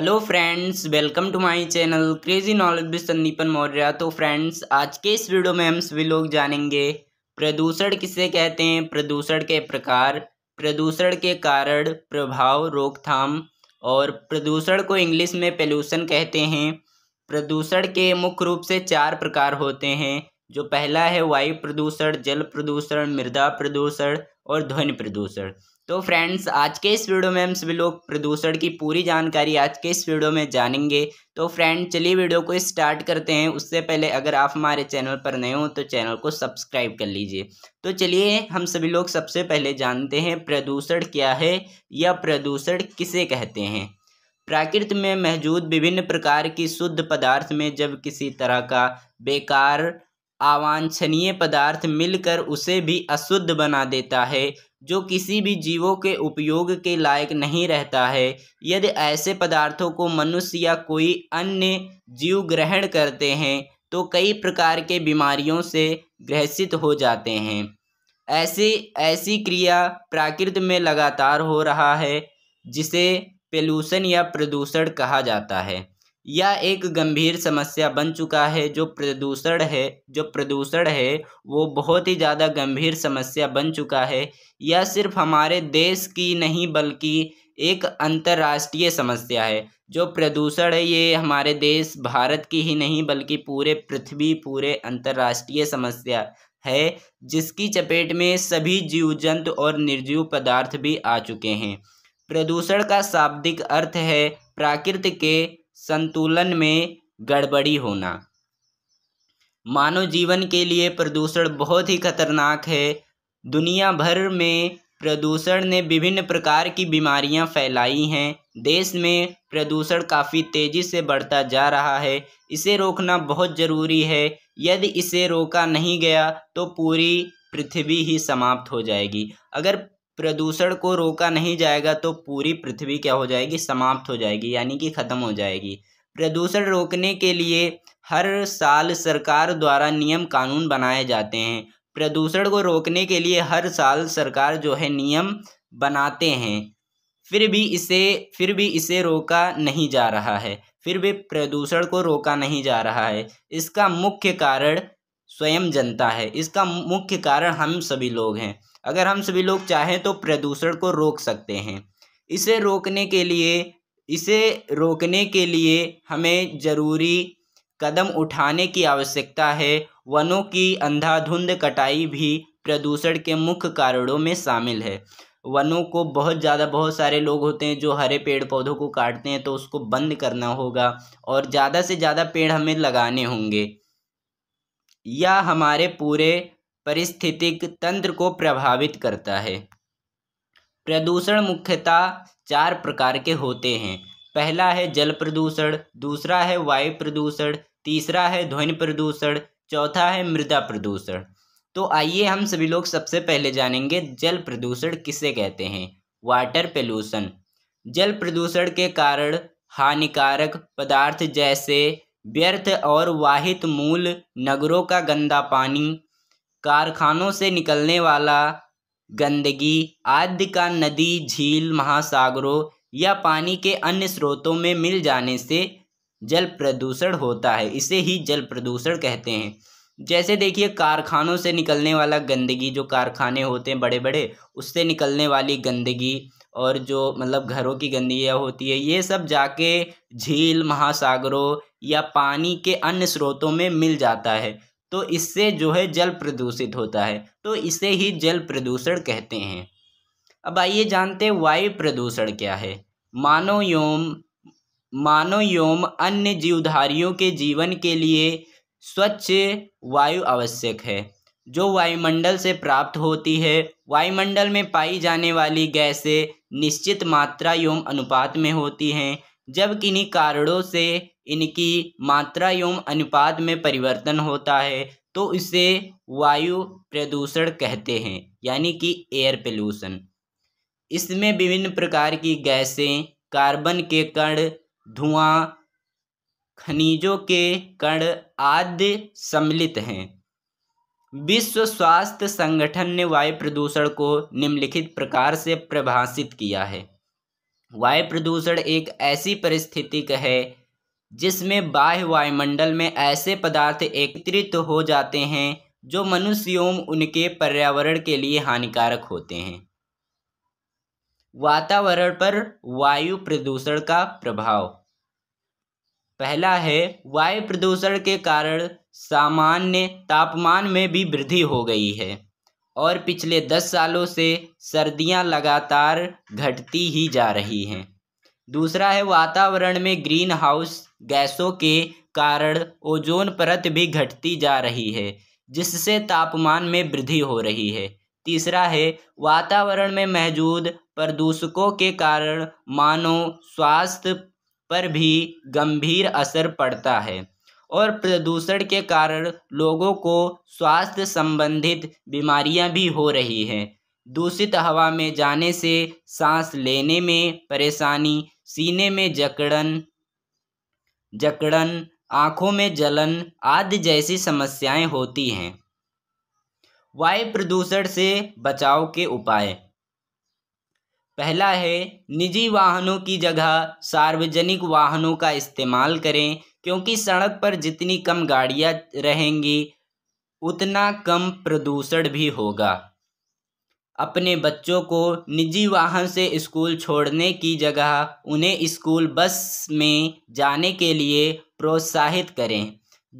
hello friends welcome to my channel crazy knowledge with Sandipan Maurya तो friends आज के इस वीडियो में हम सभी लोग जानेंगे प्रदूषण किसे कहते हैं प्रदूषण के प्रकार प्रदूषण के कारण प्रभाव रोकथाम और प्रदूषण को इंग्लिश में पेल्यूशन कहते हैं प्रदूषण के मुख्य रूप से चार प्रकार होते हैं जो पहला है वायु प्रदूषण जल प्रदूषण मृदा प्रदूषण और ध्वनि प्रदूषण तो फ्रेंड्स आज के इस वीडियो में हम सभी लोग प्रदूषण की पूरी जानकारी आज के इस वीडियो में जानेंगे तो फ्रेंड चलिए वीडियो को स्टार्ट करते हैं उससे पहले अगर आप हमारे चैनल पर नए हो तो चैनल को सब्सक्राइब कर लीजिए तो चलिए हम सभी लोग सबसे पहले जानते हैं प्रदूषण क्या है या प्रदूषण किसे कहते हैं प्राकृत में मौजूद विभिन्न प्रकार की शुद्ध पदार्थ में जब किसी तरह का बेकार अवांछनीय पदार्थ मिलकर उसे भी अशुद्ध बना देता है जो किसी भी जीवों के उपयोग के लायक नहीं रहता है यदि ऐसे पदार्थों को मनुष्य या कोई अन्य जीव ग्रहण करते हैं तो कई प्रकार के बीमारियों से ग्रसित हो जाते हैं ऐसी ऐसी क्रिया प्राकृति में लगातार हो रहा है जिसे पेलूषण या प्रदूषण कहा जाता है यह एक गंभीर समस्या बन चुका है जो प्रदूषण है जो प्रदूषण है वो बहुत ही ज़्यादा गंभीर समस्या बन चुका है यह सिर्फ हमारे देश की नहीं बल्कि एक अंतर्राष्ट्रीय समस्या है जो प्रदूषण है ये हमारे देश भारत की ही नहीं बल्कि पूरे पृथ्वी पूरे अंतर्राष्ट्रीय समस्या है जिसकी चपेट में सभी जीव जंतु और निर्जीव पदार्थ भी आ चुके हैं प्रदूषण का शाब्दिक अर्थ है प्राकृतिक के संतुलन में गड़बड़ी होना मानव जीवन के लिए प्रदूषण बहुत ही खतरनाक है दुनिया भर में प्रदूषण ने विभिन्न प्रकार की बीमारियाँ फैलाई हैं देश में प्रदूषण काफ़ी तेज़ी से बढ़ता जा रहा है इसे रोकना बहुत ज़रूरी है यदि इसे रोका नहीं गया तो पूरी पृथ्वी ही समाप्त हो जाएगी अगर प्रदूषण को रोका नहीं जाएगा तो पूरी पृथ्वी क्या हो जाएगी समाप्त हो जाएगी यानी कि ख़त्म हो जाएगी प्रदूषण रोकने के लिए हर साल सरकार द्वारा नियम कानून बनाए जाते हैं प्रदूषण को रोकने के लिए हर साल सरकार जो है नियम बनाते हैं फिर भी इसे फिर भी इसे रोका नहीं जा रहा है फिर भी प्रदूषण को रोका नहीं जा रहा है इसका मुख्य कारण स्वयं जनता है इसका मुख्य कारण हम सभी लोग हैं अगर हम सभी लोग चाहें तो प्रदूषण को रोक सकते हैं इसे रोकने के लिए इसे रोकने के लिए हमें ज़रूरी कदम उठाने की आवश्यकता है वनों की अंधाधुंध कटाई भी प्रदूषण के मुख्य कारणों में शामिल है वनों को बहुत ज़्यादा बहुत सारे लोग होते हैं जो हरे पेड़ पौधों को काटते हैं तो उसको बंद करना होगा और ज़्यादा से ज़्यादा पेड़ हमें लगाने होंगे या हमारे पूरे परिस्थितिक तंत्र को प्रभावित करता है प्रदूषण मुख्यतः चार प्रकार के होते हैं पहला है जल प्रदूषण दूसरा है वायु प्रदूषण तीसरा है ध्वनि प्रदूषण चौथा है मृदा प्रदूषण तो आइए हम सभी लोग सबसे पहले जानेंगे जल प्रदूषण किसे कहते हैं वाटर पोल्यूशन जल प्रदूषण के कारण हानिकारक पदार्थ जैसे व्यर्थ और वाहित मूल नगरों का गंदा पानी कारखानों से निकलने वाला गंदगी आदि का नदी झील महासागरों या पानी के अन्य स्रोतों में मिल जाने से जल प्रदूषण होता है इसे ही जल प्रदूषण कहते हैं जैसे देखिए कारखानों से निकलने वाला गंदगी जो कारखाने होते हैं बड़े बड़े उससे निकलने वाली गंदगी और जो मतलब घरों की गंदगी होती है ये सब जाके झील महासागरों या पानी के अन्य स्रोतों में मिल जाता है तो इससे जो है जल प्रदूषित होता है तो इसे ही जल प्रदूषण कहते हैं अब आइए जानते हैं वायु प्रदूषण क्या है मानव योम मानव एवं अन्य जीवधारियों के जीवन के लिए स्वच्छ वायु आवश्यक है जो वायुमंडल से प्राप्त होती है वायुमंडल में पाई जाने वाली गैसें निश्चित मात्रा एवं अनुपात में होती हैं जब किन्हीं कारणों से इनकी मात्रा एवं अनुपात में परिवर्तन होता है तो इसे वायु प्रदूषण कहते हैं यानी कि एयर पोल्यूशन इसमें विभिन्न प्रकार की गैसें कार्बन के कण धुआं खनिजों के कण आदि सम्मिलित हैं विश्व स्वास्थ्य संगठन ने वायु प्रदूषण को निम्नलिखित प्रकार से परिभाषित किया है वायु प्रदूषण एक ऐसी परिस्थिति है जिसमें बाह्य वायुमंडल में ऐसे पदार्थ एकत्रित हो जाते हैं जो मनुष्यों उनके पर्यावरण के लिए हानिकारक होते हैं वातावरण पर वायु प्रदूषण का प्रभाव पहला है वायु प्रदूषण के कारण सामान्य तापमान में भी वृद्धि हो गई है और पिछले दस सालों से सर्दियां लगातार घटती ही जा रही हैं दूसरा है वातावरण में ग्रीन हाउस गैसों के कारण ओजोन परत भी घटती जा रही है जिससे तापमान में वृद्धि हो रही है तीसरा है वातावरण में महजूद प्रदूषकों के कारण मानव स्वास्थ्य पर भी गंभीर असर पड़ता है और प्रदूषण के कारण लोगों को स्वास्थ्य संबंधित बीमारियां भी हो रही हैं दूषित हवा में जाने से सांस लेने में परेशानी सीने में जकड़न जकड़न आँखों में जलन आदि जैसी समस्याएं होती हैं वायु प्रदूषण से बचाव के उपाय पहला है निजी वाहनों की जगह सार्वजनिक वाहनों का इस्तेमाल करें क्योंकि सड़क पर जितनी कम गाड़ियां रहेंगी उतना कम प्रदूषण भी होगा अपने बच्चों को निजी वाहन से स्कूल छोड़ने की जगह उन्हें स्कूल बस में जाने के लिए प्रोत्साहित करें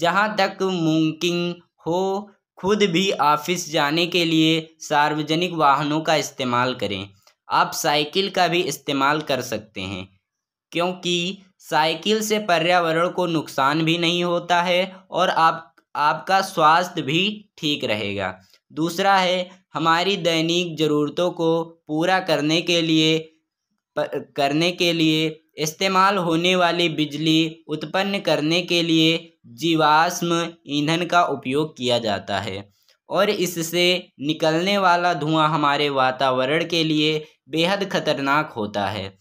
जहाँ तक मुमकिन हो खुद भी ऑफिस जाने के लिए सार्वजनिक वाहनों का इस्तेमाल करें आप साइकिल का भी इस्तेमाल कर सकते हैं क्योंकि साइकिल से पर्यावरण को नुकसान भी नहीं होता है और आप आपका स्वास्थ्य भी ठीक रहेगा दूसरा है हमारी दैनिक ज़रूरतों को पूरा करने के लिए करने के लिए इस्तेमाल होने वाली बिजली उत्पन्न करने के लिए जीवाश्म ईंधन का उपयोग किया जाता है और इससे निकलने वाला धुआं हमारे वातावरण के लिए बेहद खतरनाक होता है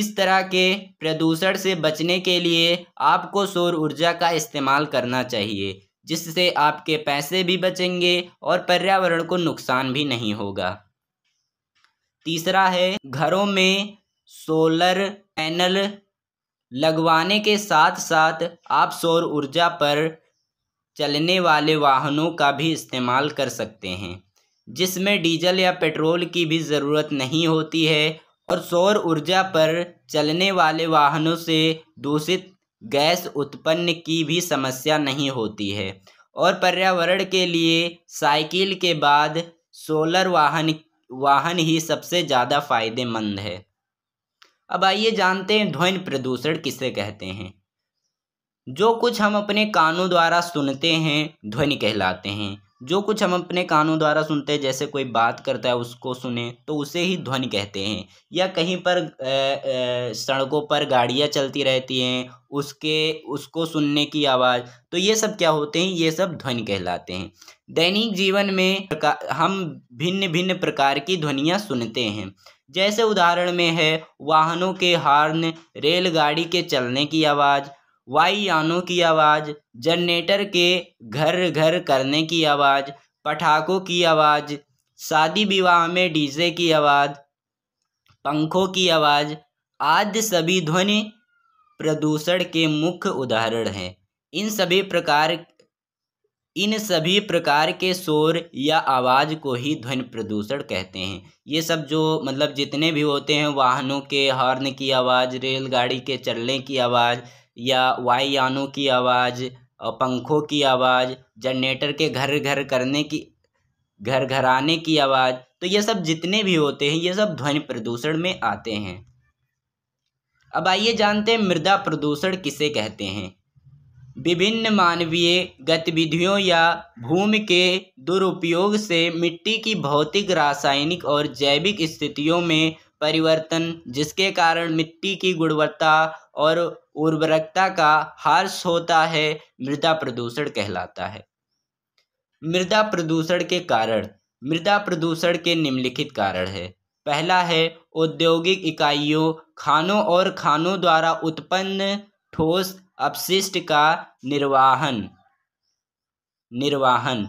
इस तरह के प्रदूषण से बचने के लिए आपको सौर ऊर्जा का इस्तेमाल करना चाहिए जिससे आपके पैसे भी बचेंगे और पर्यावरण को नुकसान भी नहीं होगा तीसरा है घरों में सोलर पैनल लगवाने के साथ साथ आप सौर ऊर्जा पर चलने वाले वाहनों का भी इस्तेमाल कर सकते हैं जिसमें डीजल या पेट्रोल की भी ज़रूरत नहीं होती है और सौर ऊर्जा पर चलने वाले वाहनों से दूषित गैस उत्पन्न की भी समस्या नहीं होती है और पर्यावरण के लिए साइकिल के बाद सोलर वाहन वाहन ही सबसे ज़्यादा फायदेमंद है अब आइए जानते हैं ध्वनि प्रदूषण किसे कहते हैं जो कुछ हम अपने कानों द्वारा सुनते हैं ध्वनि कहलाते हैं जो कुछ हम अपने कानों द्वारा सुनते हैं जैसे कोई बात करता है उसको सुने तो उसे ही ध्वनि कहते हैं या कहीं पर सड़कों पर गाड़ियाँ चलती रहती हैं उसके उसको सुनने की आवाज़ तो ये सब क्या होते हैं ये सब ध्वनि कहलाते हैं दैनिक जीवन में हम भिन्न भिन्न प्रकार की ध्वनियाँ सुनते हैं जैसे उदाहरण में है वाहनों के हॉर्न रेलगाड़ी के चलने की आवाज़ वायुयानों यानों की आवाज़ जनरेटर के घर घर करने की आवाज़ पटाखों की आवाज़ शादी विवाह में डीजे की आवाज़ पंखों की आवाज़ आदि सभी ध्वनि प्रदूषण के मुख्य उदाहरण हैं इन सभी प्रकार इन सभी प्रकार के शोर या आवाज़ को ही ध्वनि प्रदूषण कहते हैं ये सब जो मतलब जितने भी होते हैं वाहनों के हॉर्न की आवाज़ रेलगाड़ी के चलने की आवाज़ या वायुयानों की आवाज़ पंखों की आवाज़ जनरेटर के घर घर करने की घर घर आने की आवाज़ तो ये सब जितने भी होते हैं ये सब ध्वनि प्रदूषण में आते हैं अब आइए जानते हैं मृदा प्रदूषण किसे कहते हैं विभिन्न मानवीय गतिविधियों या भूमि के दुरुपयोग से मिट्टी की भौतिक रासायनिक और जैविक स्थितियों में परिवर्तन जिसके कारण मिट्टी की गुणवत्ता और उर्वरकता का हर्ष होता है मृदा प्रदूषण कहलाता है मृदा प्रदूषण के कारण मृदा प्रदूषण के निम्नलिखित कारण है पहला है औद्योगिक इकाइयों खानों और खानों द्वारा उत्पन्न ठोस अपशिष्ट का निर्वाहन निर्वाहन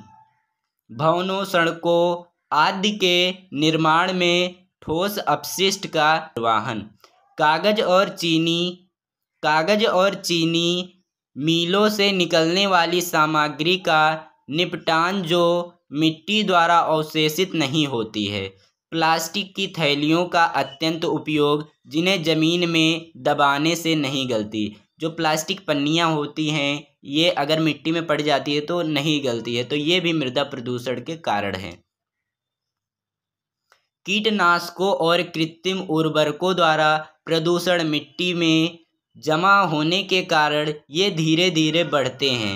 भवनों सड़कों आदि के निर्माण में ठोस अपशिष्ट का निर्वाहन कागज और चीनी कागज और चीनी मीलों से निकलने वाली सामग्री का निपटान जो मिट्टी द्वारा अवशेषित नहीं होती है प्लास्टिक की थैलियों का अत्यंत उपयोग जिन्हें जमीन में दबाने से नहीं गलती जो प्लास्टिक पन्नियाँ होती हैं ये अगर मिट्टी में पड़ जाती है तो नहीं गलती है तो ये भी मृदा प्रदूषण के कारण हैं कीटनाशकों और कृत्रिम उर्वरकों द्वारा प्रदूषण मिट्टी में जमा होने के कारण ये धीरे धीरे बढ़ते हैं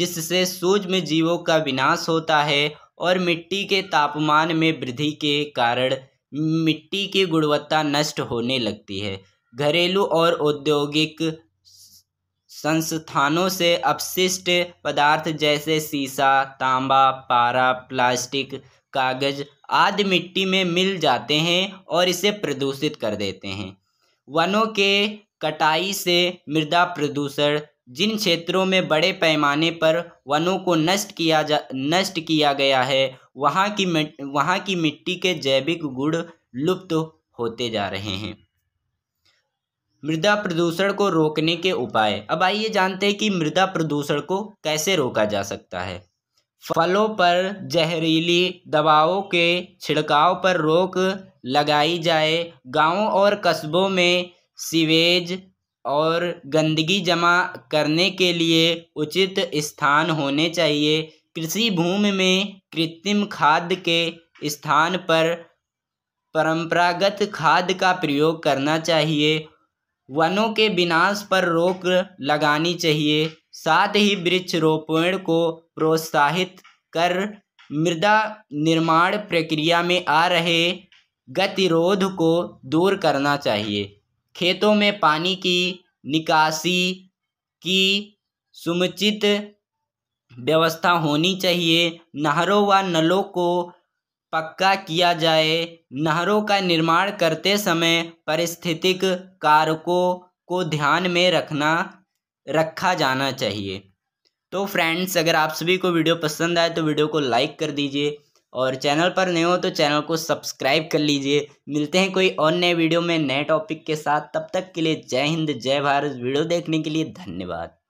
जिससे सूक्ष्म जीवों का विनाश होता है और मिट्टी के तापमान में वृद्धि के कारण मिट्टी की गुणवत्ता नष्ट होने लगती है घरेलू और औद्योगिक संस्थानों से अपशिष्ट पदार्थ जैसे सीसा तांबा पारा प्लास्टिक कागज आदि मिट्टी में मिल जाते हैं और इसे प्रदूषित कर देते हैं वनों के कटाई से मृदा प्रदूषण जिन क्षेत्रों में बड़े पैमाने पर वनों को नष्ट किया जा नष्ट किया गया है वहाँ की वहाँ की मिट्टी के जैविक गुण लुप्त होते जा रहे हैं मृदा प्रदूषण को रोकने के उपाय अब आइए जानते हैं कि मृदा प्रदूषण को कैसे रोका जा सकता है फलों पर जहरीली दवाओं के छिड़काव पर रोक लगाई जाए गाँव और कस्बों में सीवेज और गंदगी जमा करने के लिए उचित स्थान होने चाहिए कृषि भूमि में कृत्रिम खाद के स्थान पर परंपरागत खाद का प्रयोग करना चाहिए वनों के विनाश पर रोक लगानी चाहिए साथ ही वृक्षरोपण को प्रोत्साहित कर मृदा निर्माण प्रक्रिया में आ रहे गतिरोध को दूर करना चाहिए खेतों में पानी की निकासी की समुचित व्यवस्था होनी चाहिए नहरों व नलों को पक्का किया जाए नहरों का निर्माण करते समय परिस्थितिक कारकों को ध्यान में रखना रखा जाना चाहिए तो फ्रेंड्स अगर आप सभी को वीडियो पसंद आए तो वीडियो को लाइक कर दीजिए और चैनल पर नए हो तो चैनल को सब्सक्राइब कर लीजिए मिलते हैं कोई और नए वीडियो में नए टॉपिक के साथ तब तक के लिए जय हिंद जय भारत वीडियो देखने के लिए धन्यवाद